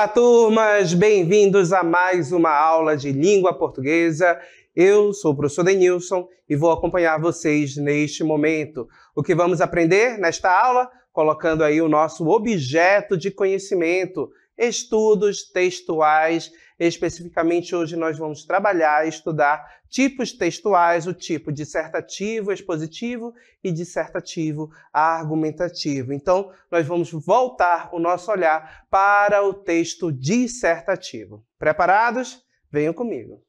Olá, turmas! Bem-vindos a mais uma aula de língua portuguesa. Eu sou o professor Denilson e vou acompanhar vocês neste momento. O que vamos aprender nesta aula? Colocando aí o nosso objeto de conhecimento, estudos textuais Especificamente, hoje nós vamos trabalhar e estudar tipos textuais, o tipo dissertativo, expositivo e dissertativo argumentativo. Então, nós vamos voltar o nosso olhar para o texto dissertativo. Preparados? Venham comigo.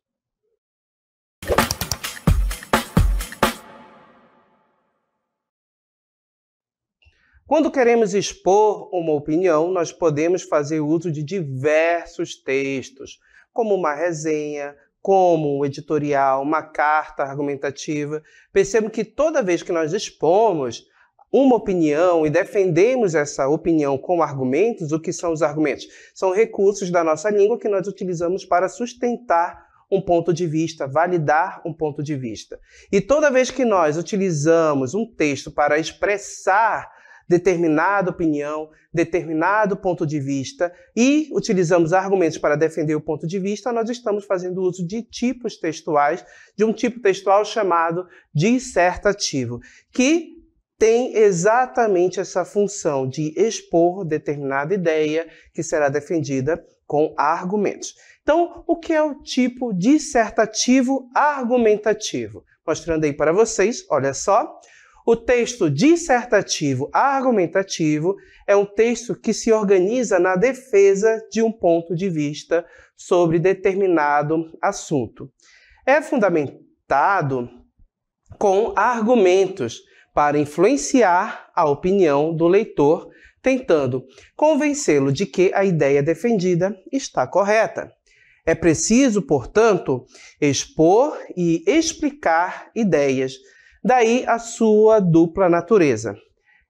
Quando queremos expor uma opinião, nós podemos fazer uso de diversos textos, como uma resenha, como um editorial, uma carta argumentativa. Percebam que toda vez que nós expomos uma opinião e defendemos essa opinião com argumentos, o que são os argumentos? São recursos da nossa língua que nós utilizamos para sustentar um ponto de vista, validar um ponto de vista. E toda vez que nós utilizamos um texto para expressar determinada opinião, determinado ponto de vista e utilizamos argumentos para defender o ponto de vista, nós estamos fazendo uso de tipos textuais, de um tipo textual chamado dissertativo, que tem exatamente essa função de expor determinada ideia que será defendida com argumentos. Então, o que é o tipo dissertativo argumentativo? Mostrando aí para vocês, olha só. O texto dissertativo argumentativo é um texto que se organiza na defesa de um ponto de vista sobre determinado assunto. É fundamentado com argumentos para influenciar a opinião do leitor, tentando convencê-lo de que a ideia defendida está correta. É preciso, portanto, expor e explicar ideias Daí a sua dupla natureza.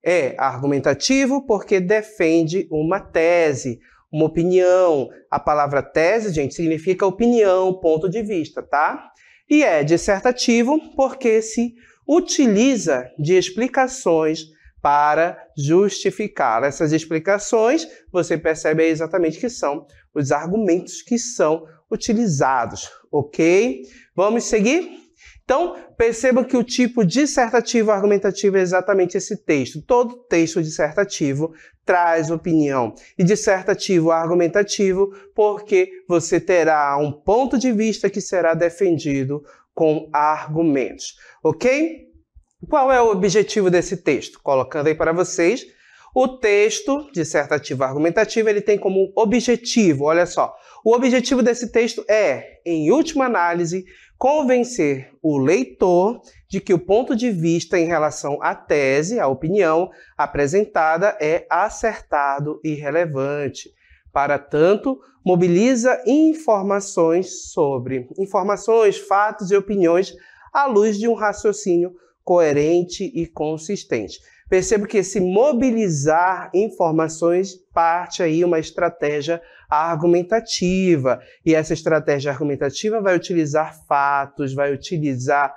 É argumentativo porque defende uma tese, uma opinião. A palavra tese, gente, significa opinião, ponto de vista, tá? E é dissertativo porque se utiliza de explicações para justificar. Essas explicações, você percebe exatamente que são os argumentos que são utilizados, ok? Vamos seguir? Então, perceba que o tipo dissertativo argumentativo é exatamente esse texto. Todo texto dissertativo traz opinião. E dissertativo argumentativo, porque você terá um ponto de vista que será defendido com argumentos. Ok? Qual é o objetivo desse texto? Colocando aí para vocês. O texto dissertativo argumentativo, ele tem como objetivo, olha só, o objetivo desse texto é, em última análise, convencer o leitor de que o ponto de vista em relação à tese, à opinião apresentada, é acertado e relevante. Para tanto, mobiliza informações sobre informações, fatos e opiniões à luz de um raciocínio coerente e consistente. Percebo que esse mobilizar informações parte aí uma estratégia argumentativa. E essa estratégia argumentativa vai utilizar fatos, vai utilizar,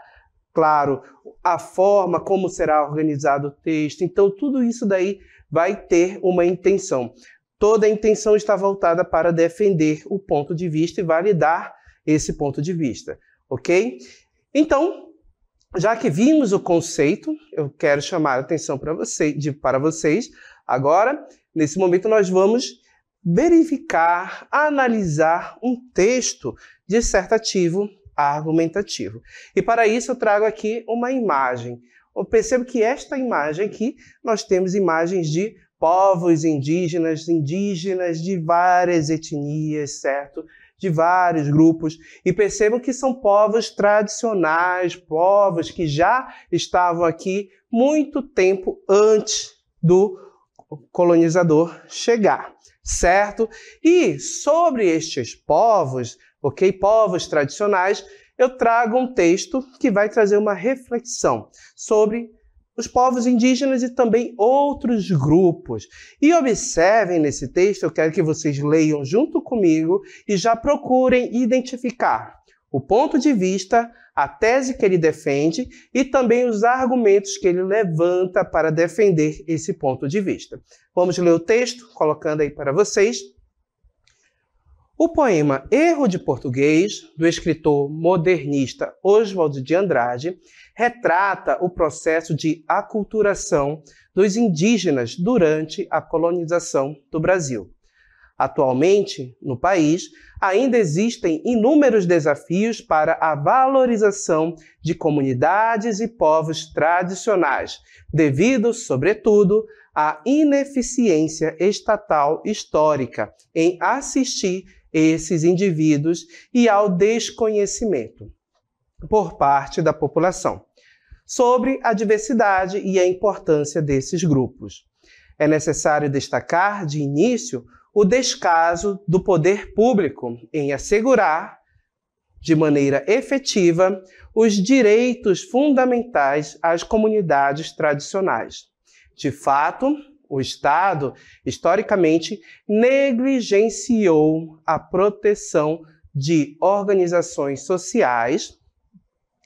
claro, a forma como será organizado o texto. Então, tudo isso daí vai ter uma intenção. Toda a intenção está voltada para defender o ponto de vista e validar esse ponto de vista, ok? Então, já que vimos o conceito, eu quero chamar a atenção para, você, de, para vocês. Agora, nesse momento, nós vamos verificar, analisar um texto dissertativo argumentativo. E para isso eu trago aqui uma imagem. Eu percebo que esta imagem aqui, nós temos imagens de povos indígenas, indígenas de várias etnias, certo? De vários grupos. E percebam que são povos tradicionais, povos que já estavam aqui muito tempo antes do colonizador chegar certo? E sobre estes povos, ok? Povos tradicionais, eu trago um texto que vai trazer uma reflexão sobre os povos indígenas e também outros grupos. E observem nesse texto, eu quero que vocês leiam junto comigo e já procurem identificar o ponto de vista, a tese que ele defende e também os argumentos que ele levanta para defender esse ponto de vista. Vamos ler o texto, colocando aí para vocês. O poema Erro de Português, do escritor modernista Oswald de Andrade, retrata o processo de aculturação dos indígenas durante a colonização do Brasil. Atualmente, no país, ainda existem inúmeros desafios para a valorização de comunidades e povos tradicionais, devido, sobretudo, à ineficiência estatal histórica em assistir esses indivíduos e ao desconhecimento por parte da população sobre a diversidade e a importância desses grupos. É necessário destacar, de início, o descaso do poder público em assegurar, de maneira efetiva, os direitos fundamentais às comunidades tradicionais. De fato, o Estado, historicamente, negligenciou a proteção de organizações sociais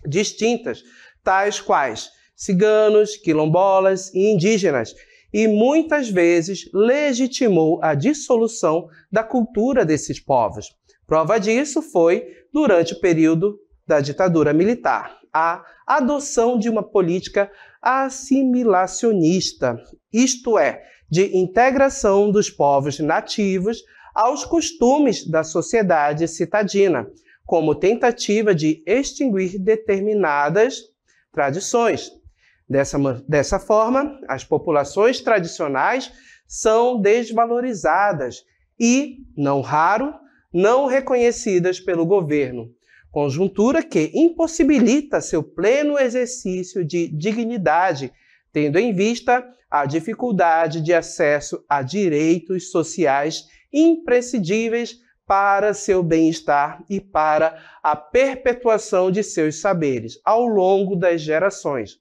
distintas, tais quais ciganos, quilombolas e indígenas, e muitas vezes legitimou a dissolução da cultura desses povos. Prova disso foi, durante o período da ditadura militar, a adoção de uma política assimilacionista, isto é, de integração dos povos nativos aos costumes da sociedade citadina, como tentativa de extinguir determinadas tradições. Dessa, dessa forma, as populações tradicionais são desvalorizadas e, não raro, não reconhecidas pelo governo, conjuntura que impossibilita seu pleno exercício de dignidade, tendo em vista a dificuldade de acesso a direitos sociais imprescindíveis para seu bem-estar e para a perpetuação de seus saberes ao longo das gerações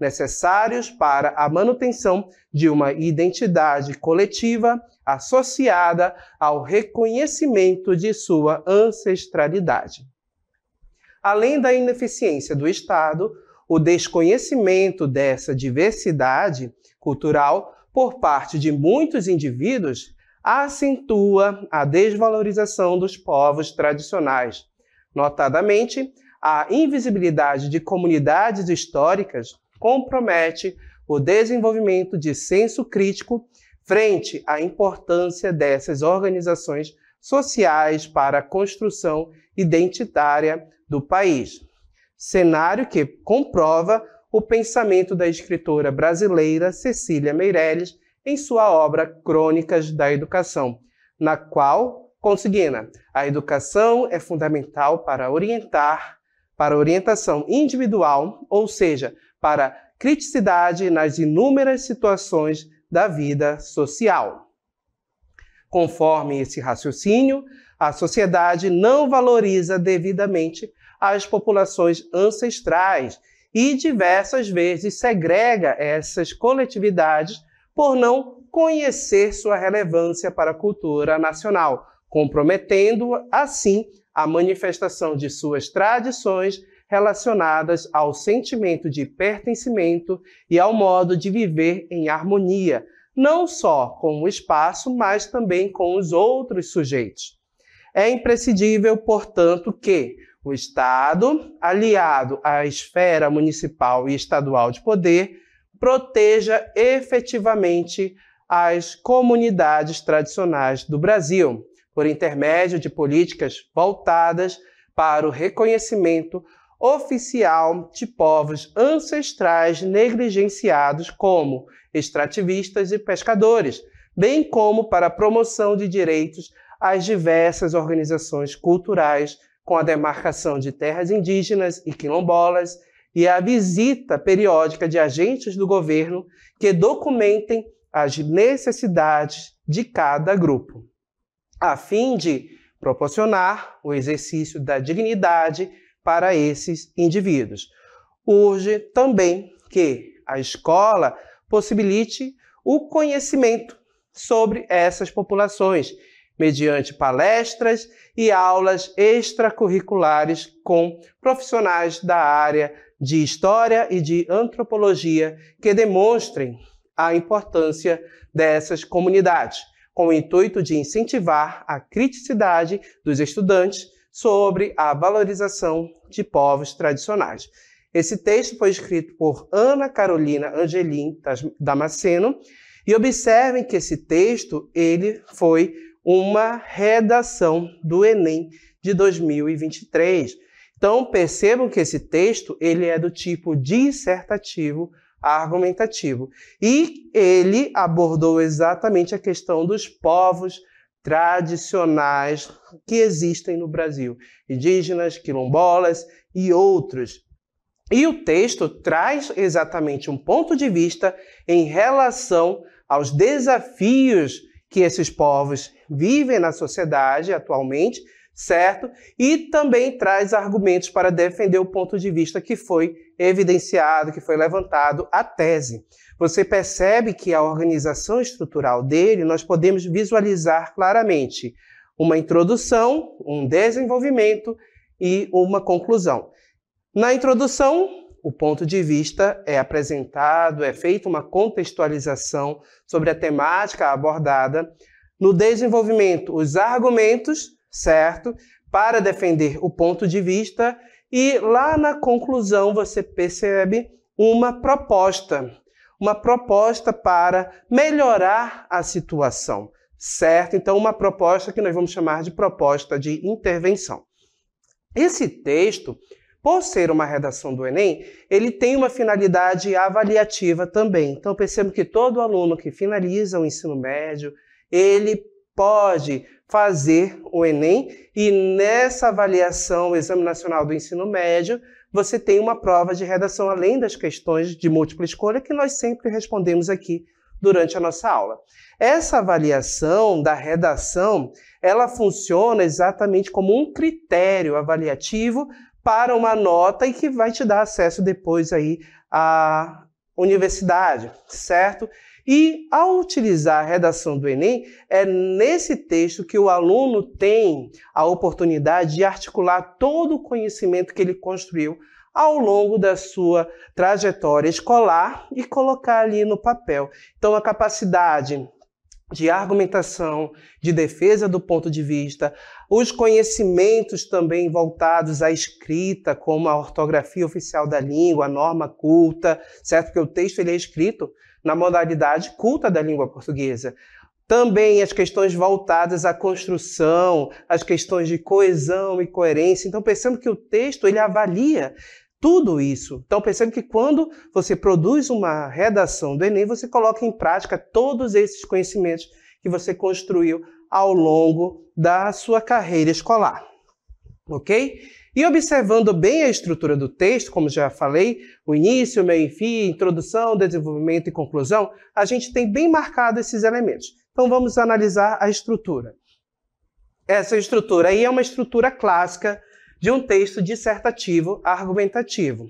necessários para a manutenção de uma identidade coletiva associada ao reconhecimento de sua ancestralidade. Além da ineficiência do Estado, o desconhecimento dessa diversidade cultural por parte de muitos indivíduos acentua a desvalorização dos povos tradicionais, notadamente a invisibilidade de comunidades históricas compromete o desenvolvimento de senso crítico frente à importância dessas organizações sociais para a construção identitária do país. Cenário que comprova o pensamento da escritora brasileira Cecília Meirelles em sua obra Crônicas da Educação, na qual consigna: a educação é fundamental para orientar, para orientação individual, ou seja, para criticidade nas inúmeras situações da vida social. Conforme esse raciocínio, a sociedade não valoriza devidamente as populações ancestrais e diversas vezes segrega essas coletividades por não conhecer sua relevância para a cultura nacional, comprometendo assim a manifestação de suas tradições relacionadas ao sentimento de pertencimento e ao modo de viver em harmonia, não só com o espaço, mas também com os outros sujeitos. É imprescindível, portanto, que o Estado, aliado à esfera municipal e estadual de poder, proteja efetivamente as comunidades tradicionais do Brasil, por intermédio de políticas voltadas para o reconhecimento, oficial de povos ancestrais negligenciados como extrativistas e pescadores, bem como para a promoção de direitos às diversas organizações culturais com a demarcação de terras indígenas e quilombolas e a visita periódica de agentes do governo que documentem as necessidades de cada grupo, a fim de proporcionar o exercício da dignidade para esses indivíduos. Urge também que a escola possibilite o conhecimento sobre essas populações, mediante palestras e aulas extracurriculares com profissionais da área de história e de antropologia que demonstrem a importância dessas comunidades, com o intuito de incentivar a criticidade dos estudantes sobre a valorização de povos tradicionais. Esse texto foi escrito por Ana Carolina Angelim Damasceno e observem que esse texto ele foi uma redação do Enem de 2023. Então percebam que esse texto ele é do tipo dissertativo argumentativo e ele abordou exatamente a questão dos povos tradicionais que existem no Brasil, indígenas, quilombolas e outros. E o texto traz exatamente um ponto de vista em relação aos desafios que esses povos vivem na sociedade atualmente certo? E também traz argumentos para defender o ponto de vista que foi evidenciado, que foi levantado, a tese. Você percebe que a organização estrutural dele nós podemos visualizar claramente uma introdução, um desenvolvimento e uma conclusão. Na introdução, o ponto de vista é apresentado, é feita uma contextualização sobre a temática abordada. No desenvolvimento, os argumentos certo? Para defender o ponto de vista e lá na conclusão você percebe uma proposta, uma proposta para melhorar a situação, certo? Então, uma proposta que nós vamos chamar de proposta de intervenção. Esse texto, por ser uma redação do Enem, ele tem uma finalidade avaliativa também. Então, percebo que todo aluno que finaliza o ensino médio, ele pode fazer o Enem e nessa avaliação, o Exame Nacional do Ensino Médio, você tem uma prova de redação além das questões de múltipla escolha que nós sempre respondemos aqui durante a nossa aula. Essa avaliação da redação, ela funciona exatamente como um critério avaliativo para uma nota e que vai te dar acesso depois aí à universidade, certo? E ao utilizar a redação do Enem, é nesse texto que o aluno tem a oportunidade de articular todo o conhecimento que ele construiu ao longo da sua trajetória escolar e colocar ali no papel. Então, a capacidade de argumentação, de defesa do ponto de vista, os conhecimentos também voltados à escrita, como a ortografia oficial da língua, a norma culta, certo? Porque o texto ele é escrito na modalidade culta da língua portuguesa. Também as questões voltadas à construção, as questões de coesão e coerência. Então, pensando que o texto ele avalia tudo isso. Então percebe que quando você produz uma redação do Enem, você coloca em prática todos esses conhecimentos que você construiu ao longo da sua carreira escolar. Ok? E observando bem a estrutura do texto, como já falei, o início, meio e fim, introdução, desenvolvimento e conclusão, a gente tem bem marcado esses elementos. Então vamos analisar a estrutura. Essa estrutura aí é uma estrutura clássica de um texto dissertativo argumentativo.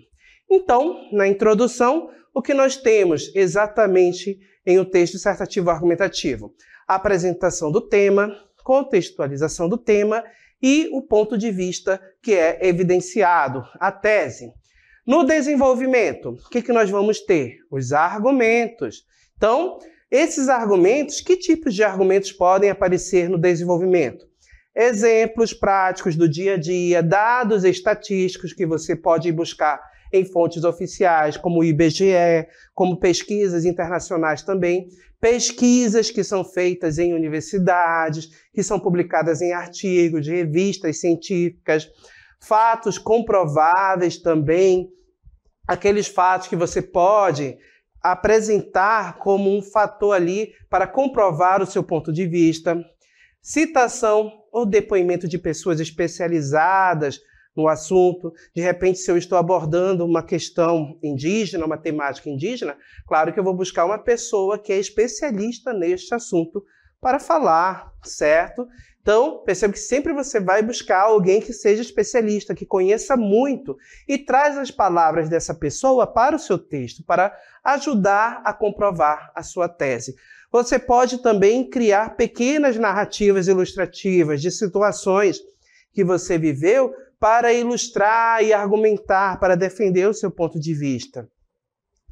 Então, na introdução, o que nós temos exatamente em um texto dissertativo argumentativo? A apresentação do tema, contextualização do tema e o ponto de vista que é evidenciado, a tese. No desenvolvimento, o que, que nós vamos ter? Os argumentos. Então, esses argumentos, que tipos de argumentos podem aparecer no desenvolvimento? exemplos práticos do dia a dia, dados estatísticos que você pode buscar em fontes oficiais, como o IBGE, como pesquisas internacionais também, pesquisas que são feitas em universidades, que são publicadas em artigos, revistas científicas, fatos comprováveis também, aqueles fatos que você pode apresentar como um fator ali para comprovar o seu ponto de vista, citação ou depoimento de pessoas especializadas no assunto. De repente, se eu estou abordando uma questão indígena, uma temática indígena, claro que eu vou buscar uma pessoa que é especialista neste assunto para falar, certo? Então, percebe que sempre você vai buscar alguém que seja especialista, que conheça muito e traz as palavras dessa pessoa para o seu texto, para ajudar a comprovar a sua tese. Você pode também criar pequenas narrativas ilustrativas de situações que você viveu para ilustrar e argumentar, para defender o seu ponto de vista.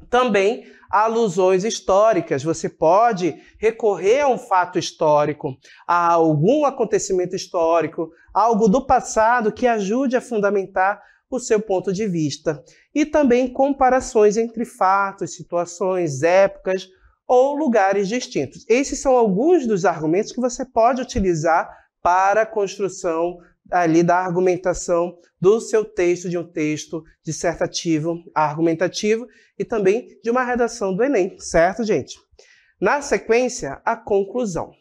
Também alusões históricas. Você pode recorrer a um fato histórico, a algum acontecimento histórico, algo do passado que ajude a fundamentar o seu ponto de vista. E também comparações entre fatos, situações, épocas ou lugares distintos. Esses são alguns dos argumentos que você pode utilizar para a construção ali da argumentação do seu texto, de um texto dissertativo argumentativo e também de uma redação do Enem, certo, gente? Na sequência, a conclusão.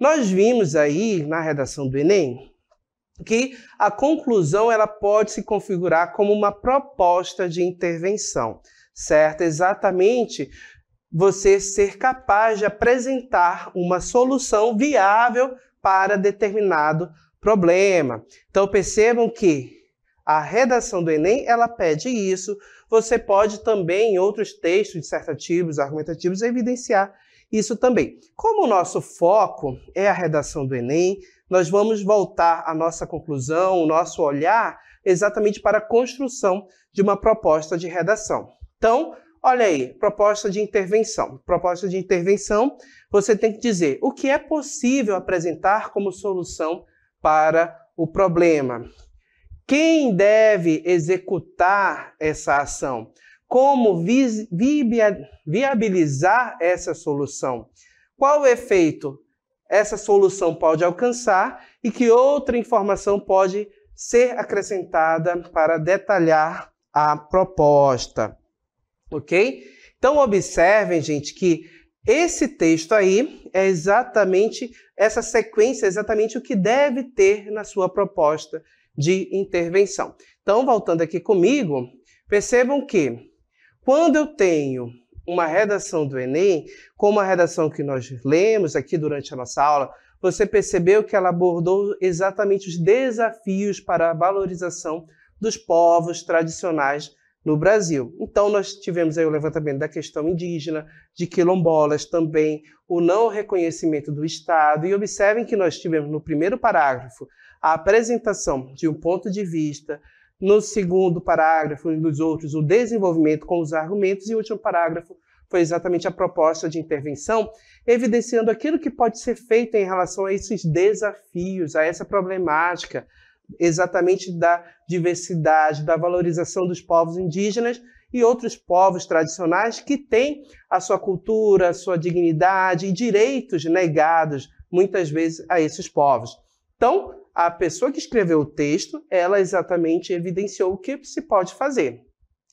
Nós vimos aí na redação do Enem que a conclusão ela pode se configurar como uma proposta de intervenção, certo? Exatamente você ser capaz de apresentar uma solução viável para determinado problema. Então percebam que a redação do Enem ela pede isso. Você pode também em outros textos dissertativos, argumentativos evidenciar isso também. Como o nosso foco é a redação do Enem, nós vamos voltar a nossa conclusão, o nosso olhar exatamente para a construção de uma proposta de redação. Então, Olha aí, proposta de intervenção. Proposta de intervenção, você tem que dizer o que é possível apresentar como solução para o problema. Quem deve executar essa ação? Como vi vi viabilizar essa solução? Qual o efeito essa solução pode alcançar e que outra informação pode ser acrescentada para detalhar a proposta? ok? Então observem, gente, que esse texto aí é exatamente essa sequência, é exatamente o que deve ter na sua proposta de intervenção. Então, voltando aqui comigo, percebam que quando eu tenho uma redação do Enem, como a redação que nós lemos aqui durante a nossa aula, você percebeu que ela abordou exatamente os desafios para a valorização dos povos tradicionais no Brasil. Então, nós tivemos aí o levantamento da questão indígena, de quilombolas também, o não reconhecimento do Estado. E observem que nós tivemos no primeiro parágrafo a apresentação de um ponto de vista, no segundo parágrafo e nos outros, o desenvolvimento com os argumentos, e o último parágrafo foi exatamente a proposta de intervenção, evidenciando aquilo que pode ser feito em relação a esses desafios, a essa problemática, exatamente da diversidade, da valorização dos povos indígenas e outros povos tradicionais que têm a sua cultura, a sua dignidade e direitos negados muitas vezes a esses povos. Então, a pessoa que escreveu o texto, ela exatamente evidenciou o que se pode fazer.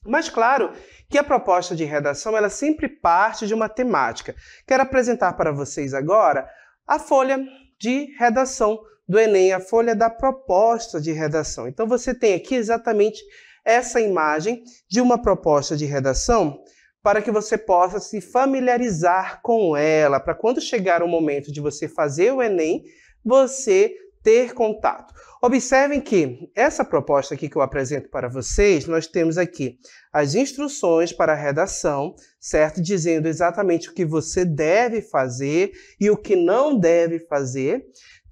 Mas claro que a proposta de redação ela sempre parte de uma temática. Quero apresentar para vocês agora a folha de redação do Enem, a folha da proposta de redação. Então você tem aqui exatamente essa imagem de uma proposta de redação para que você possa se familiarizar com ela, para quando chegar o momento de você fazer o Enem, você ter contato. Observem que essa proposta aqui que eu apresento para vocês, nós temos aqui as instruções para a redação, certo? Dizendo exatamente o que você deve fazer e o que não deve fazer.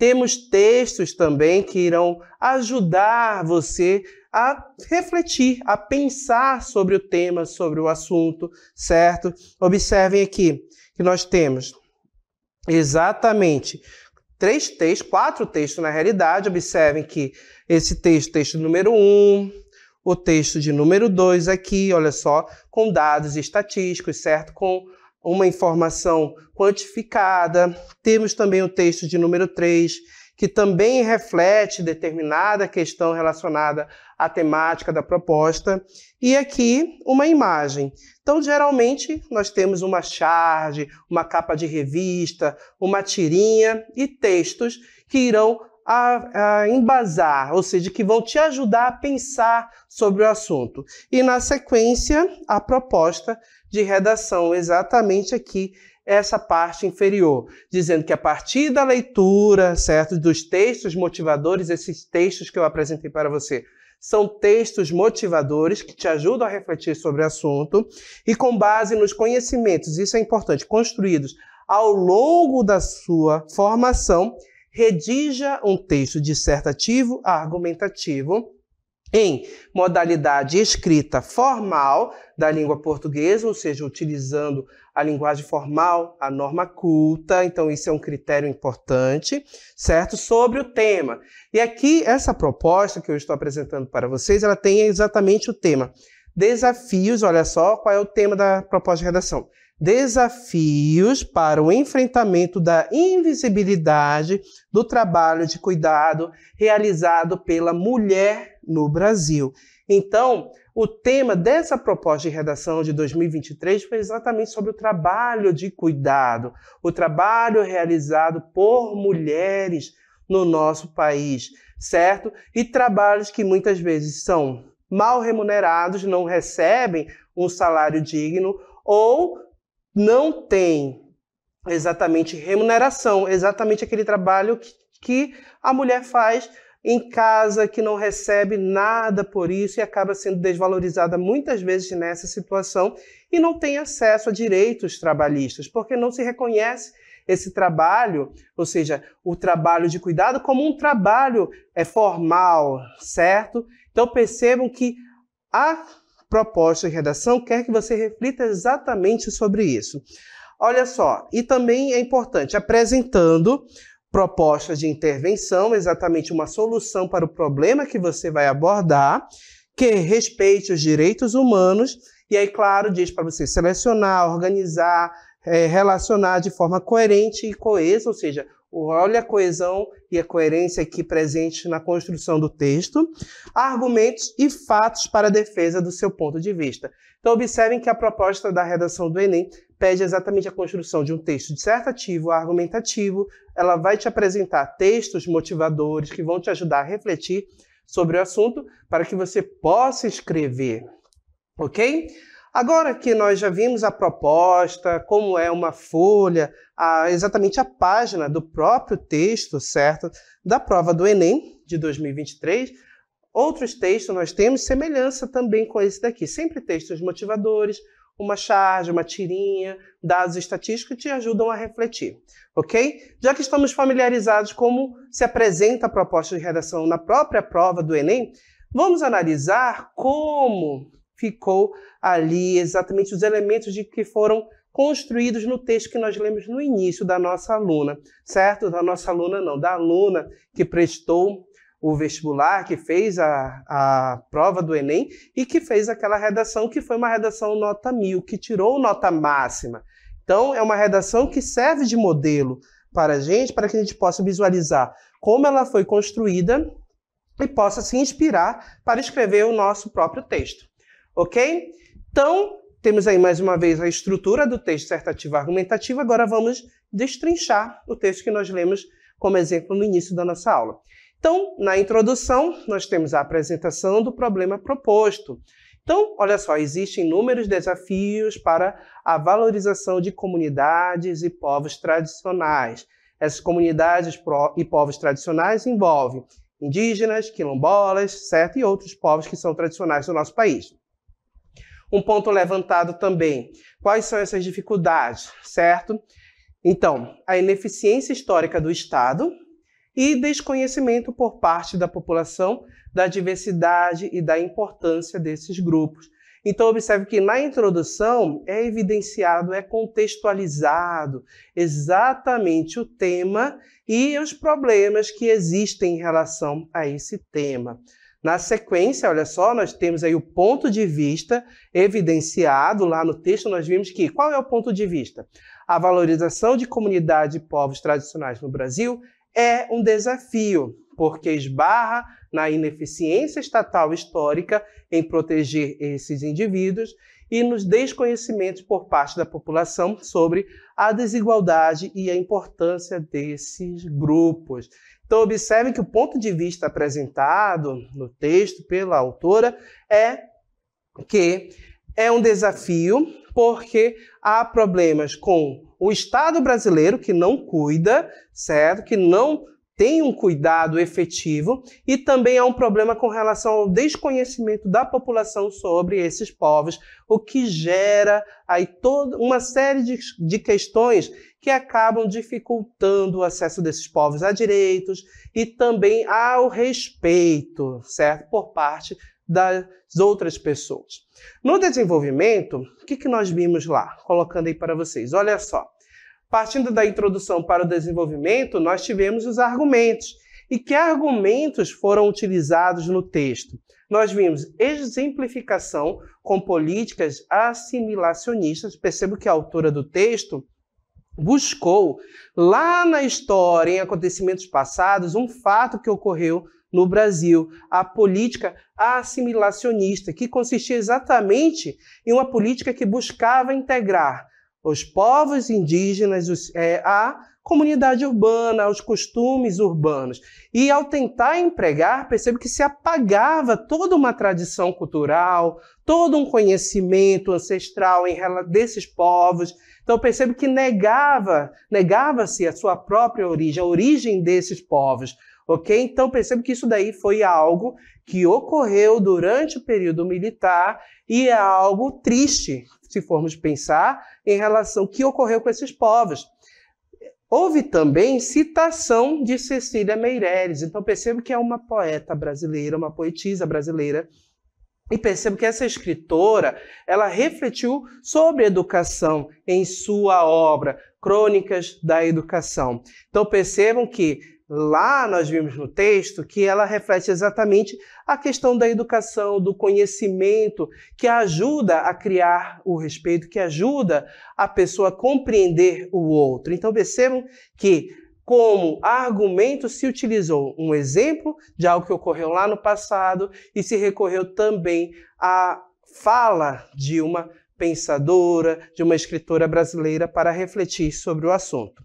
Temos textos também que irão ajudar você a refletir, a pensar sobre o tema, sobre o assunto, certo? Observem aqui que nós temos exatamente três textos, quatro textos na realidade. Observem que esse texto, texto número um, o texto de número dois aqui, olha só, com dados estatísticos, certo? Com uma informação quantificada. Temos também o texto de número 3, que também reflete determinada questão relacionada à temática da proposta, e aqui uma imagem. Então, geralmente, nós temos uma charge, uma capa de revista, uma tirinha e textos que irão a, a embasar, ou seja, que vão te ajudar a pensar sobre o assunto. E, na sequência, a proposta de redação, exatamente aqui essa parte inferior, dizendo que a partir da leitura, certo, dos textos motivadores, esses textos que eu apresentei para você, são textos motivadores que te ajudam a refletir sobre o assunto e com base nos conhecimentos, isso é importante, construídos ao longo da sua formação, redija um texto dissertativo argumentativo em modalidade escrita formal da língua portuguesa, ou seja, utilizando a linguagem formal, a norma culta, então isso é um critério importante, certo? Sobre o tema. E aqui essa proposta que eu estou apresentando para vocês, ela tem exatamente o tema. Desafios, olha só qual é o tema da proposta de redação desafios para o enfrentamento da invisibilidade do trabalho de cuidado realizado pela mulher no Brasil. Então, o tema dessa proposta de redação de 2023 foi exatamente sobre o trabalho de cuidado, o trabalho realizado por mulheres no nosso país, certo? E trabalhos que muitas vezes são mal remunerados, não recebem um salário digno ou não tem exatamente remuneração, exatamente aquele trabalho que, que a mulher faz em casa, que não recebe nada por isso e acaba sendo desvalorizada muitas vezes nessa situação e não tem acesso a direitos trabalhistas, porque não se reconhece esse trabalho, ou seja, o trabalho de cuidado, como um trabalho é formal, certo? Então percebam que a proposta de redação quer que você reflita exatamente sobre isso. Olha só, e também é importante, apresentando propostas de intervenção, exatamente uma solução para o problema que você vai abordar, que respeite os direitos humanos, e aí, claro, diz para você selecionar, organizar, é, relacionar de forma coerente e coesa, ou seja, Olha é a coesão e a coerência aqui presente na construção do texto, argumentos e fatos para defesa do seu ponto de vista. Então, observem que a proposta da redação do Enem pede exatamente a construção de um texto dissertativo, argumentativo. Ela vai te apresentar textos motivadores que vão te ajudar a refletir sobre o assunto para que você possa escrever, ok? Agora que nós já vimos a proposta, como é uma folha, a, exatamente a página do próprio texto, certo? Da prova do Enem de 2023, outros textos nós temos semelhança também com esse daqui. Sempre textos motivadores, uma charge, uma tirinha, dados estatísticos te ajudam a refletir, ok? Já que estamos familiarizados como se apresenta a proposta de redação na própria prova do Enem, vamos analisar como ficou ali exatamente os elementos de que foram construídos no texto que nós lemos no início da nossa aluna, certo? Da nossa aluna não, da aluna que prestou o vestibular, que fez a, a prova do Enem e que fez aquela redação que foi uma redação nota mil, que tirou nota máxima. Então, é uma redação que serve de modelo para a gente, para que a gente possa visualizar como ela foi construída e possa se inspirar para escrever o nosso próprio texto ok? Então, temos aí mais uma vez a estrutura do texto dissertativo argumentativo, agora vamos destrinchar o texto que nós lemos como exemplo no início da nossa aula. Então, na introdução, nós temos a apresentação do problema proposto. Então, olha só, existem inúmeros desafios para a valorização de comunidades e povos tradicionais. Essas comunidades e povos tradicionais envolvem indígenas, quilombolas, certo? E outros povos que são tradicionais do nosso país um ponto levantado também. Quais são essas dificuldades, certo? Então, a ineficiência histórica do Estado e desconhecimento por parte da população da diversidade e da importância desses grupos. Então, observe que na introdução é evidenciado, é contextualizado exatamente o tema e os problemas que existem em relação a esse tema. Na sequência, olha só, nós temos aí o ponto de vista evidenciado lá no texto, nós vimos que qual é o ponto de vista? A valorização de comunidade e povos tradicionais no Brasil é um desafio, porque esbarra na ineficiência estatal histórica em proteger esses indivíduos e nos desconhecimentos por parte da população sobre a desigualdade e a importância desses grupos. Então, observe que o ponto de vista apresentado no texto pela autora é que é um desafio porque há problemas com o Estado brasileiro que não cuida, certo? Que não tem um cuidado efetivo e também há um problema com relação ao desconhecimento da população sobre esses povos, o que gera aí toda uma série de, de questões que acabam dificultando o acesso desses povos a direitos e também ao respeito, certo, por parte das outras pessoas. No desenvolvimento, o que, que nós vimos lá? Colocando aí para vocês, olha só. Partindo da introdução para o desenvolvimento, nós tivemos os argumentos. E que argumentos foram utilizados no texto? Nós vimos exemplificação com políticas assimilacionistas. Percebo que a autora do texto buscou lá na história, em acontecimentos passados, um fato que ocorreu no Brasil, a política assimilacionista, que consistia exatamente em uma política que buscava integrar os povos indígenas, os, é, a comunidade urbana, aos costumes urbanos. E ao tentar empregar, percebo que se apagava toda uma tradição cultural, todo um conhecimento ancestral em desses povos. Então percebo que negava, negava-se a sua própria origem, a origem desses povos. Ok? Então perceba que isso daí foi algo que ocorreu durante o período militar e é algo triste, se formos pensar, em relação ao que ocorreu com esses povos. Houve também citação de Cecília Meireles, então percebo que é uma poeta brasileira, uma poetisa brasileira, e percebo que essa escritora, ela refletiu sobre educação em sua obra Crônicas da Educação. Então percebam que Lá nós vimos no texto que ela reflete exatamente a questão da educação, do conhecimento, que ajuda a criar o respeito, que ajuda a pessoa a compreender o outro. Então percebam que como argumento se utilizou um exemplo de algo que ocorreu lá no passado e se recorreu também à fala de uma pensadora, de uma escritora brasileira para refletir sobre o assunto.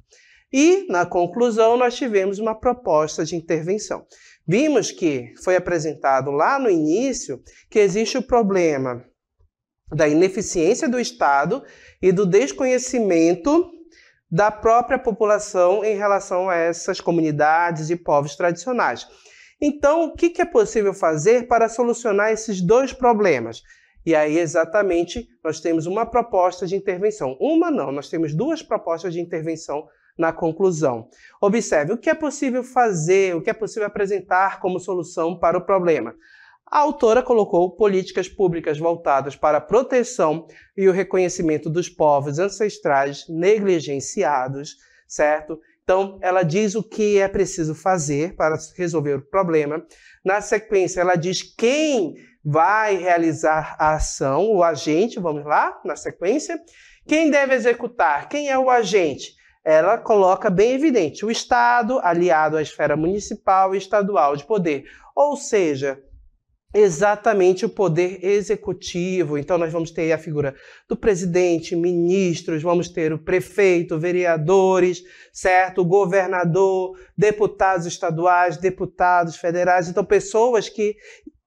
E, na conclusão, nós tivemos uma proposta de intervenção. Vimos que foi apresentado lá no início que existe o problema da ineficiência do Estado e do desconhecimento da própria população em relação a essas comunidades e povos tradicionais. Então, o que é possível fazer para solucionar esses dois problemas? E aí, exatamente, nós temos uma proposta de intervenção. Uma não, nós temos duas propostas de intervenção na conclusão. Observe o que é possível fazer, o que é possível apresentar como solução para o problema. A autora colocou políticas públicas voltadas para a proteção e o reconhecimento dos povos ancestrais negligenciados, certo? Então, ela diz o que é preciso fazer para resolver o problema. Na sequência, ela diz quem vai realizar a ação, o agente, vamos lá, na sequência. Quem deve executar? Quem é o agente? ela coloca bem evidente o Estado aliado à esfera municipal e estadual de poder, ou seja, exatamente o poder executivo. Então, nós vamos ter a figura do presidente, ministros, vamos ter o prefeito, vereadores, certo? Governador, deputados estaduais, deputados federais. Então, pessoas que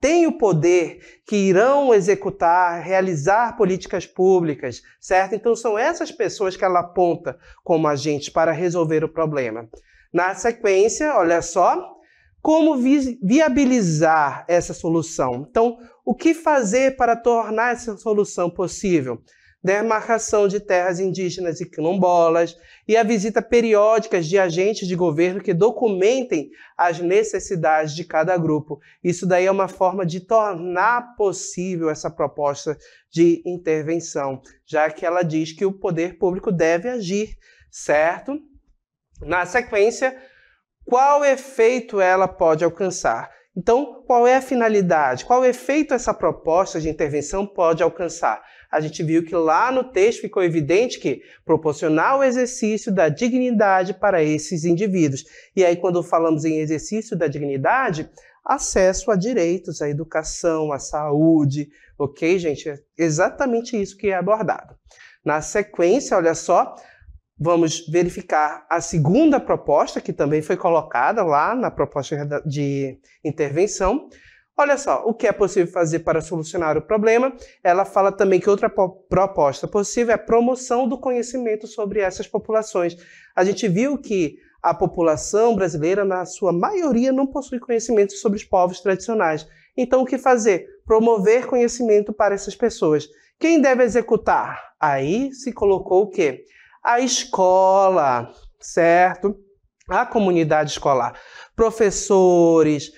têm o poder, que irão executar, realizar políticas públicas, certo? Então são essas pessoas que ela aponta como agentes para resolver o problema. Na sequência, olha só, como vi viabilizar essa solução? Então, o que fazer para tornar essa solução possível? demarcação de terras indígenas e quilombolas e a visita periódica de agentes de governo que documentem as necessidades de cada grupo. Isso daí é uma forma de tornar possível essa proposta de intervenção, já que ela diz que o poder público deve agir, certo? Na sequência, qual efeito ela pode alcançar? Então, qual é a finalidade? Qual efeito essa proposta de intervenção pode alcançar? a gente viu que lá no texto ficou evidente que proporcionar o exercício da dignidade para esses indivíduos. E aí, quando falamos em exercício da dignidade, acesso a direitos, à educação, à saúde, ok, gente? É exatamente isso que é abordado. Na sequência, olha só, vamos verificar a segunda proposta, que também foi colocada lá na proposta de intervenção, Olha só, o que é possível fazer para solucionar o problema? Ela fala também que outra proposta possível é a promoção do conhecimento sobre essas populações. A gente viu que a população brasileira, na sua maioria, não possui conhecimento sobre os povos tradicionais. Então, o que fazer? Promover conhecimento para essas pessoas. Quem deve executar? Aí se colocou o quê? A escola, certo? A comunidade escolar. Professores,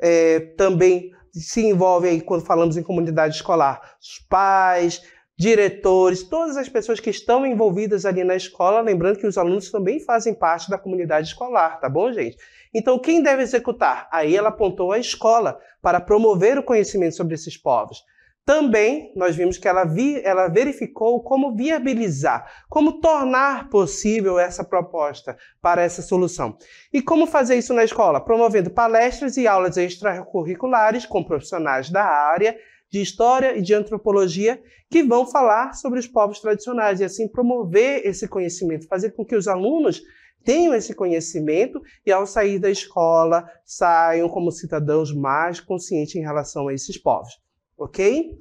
é, também se envolve aí quando falamos em comunidade escolar. Os pais, diretores, todas as pessoas que estão envolvidas ali na escola, lembrando que os alunos também fazem parte da comunidade escolar, tá bom, gente? Então, quem deve executar? Aí ela apontou a escola para promover o conhecimento sobre esses povos. Também nós vimos que ela, vi, ela verificou como viabilizar, como tornar possível essa proposta para essa solução. E como fazer isso na escola? Promovendo palestras e aulas extracurriculares com profissionais da área de história e de antropologia que vão falar sobre os povos tradicionais e assim promover esse conhecimento, fazer com que os alunos tenham esse conhecimento e, ao sair da escola, saiam como cidadãos mais conscientes em relação a esses povos ok?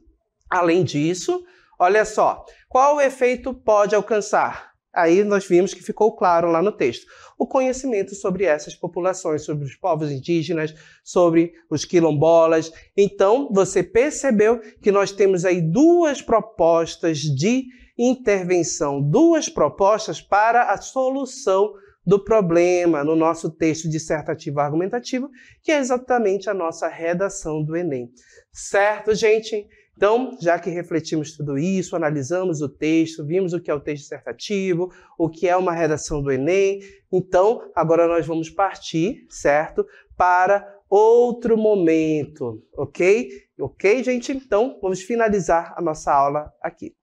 Além disso, olha só, qual o efeito pode alcançar? Aí nós vimos que ficou claro lá no texto. O conhecimento sobre essas populações, sobre os povos indígenas, sobre os quilombolas. Então, você percebeu que nós temos aí duas propostas de intervenção, duas propostas para a solução do problema no nosso texto dissertativo argumentativo, que é exatamente a nossa redação do Enem. Certo, gente? Então, já que refletimos tudo isso, analisamos o texto, vimos o que é o texto dissertativo, o que é uma redação do Enem, então agora nós vamos partir, certo? Para outro momento, ok? Ok, gente? Então, vamos finalizar a nossa aula aqui.